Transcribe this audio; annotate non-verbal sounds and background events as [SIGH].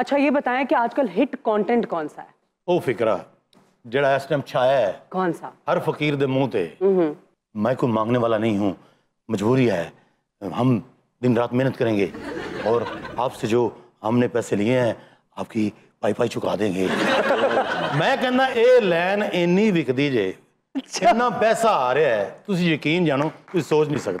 अच्छा ये बताएं कि आजकल हिट कंटेंट कौन सा है ओ ਫਿਕਰਾ ਜਿਹੜਾ इस टाइम छाया है कौन सा हर फकीर दे मुंह ते हम्म, हम्म। मैं कोई मांगने वाला नहीं हूँ मजबूरी है हम दिन रात मेहनत करेंगे और आपसे जो हमने पैसे लिए हैं आपकी पाई पाई चुका देंगे [LAUGHS] मैं कहना ये लैन इन्नी ਵਿਕਦੀ ਜੇ इतना पैसा आ रहा है तुम यकीन जानो तुम सोच नहीं सकते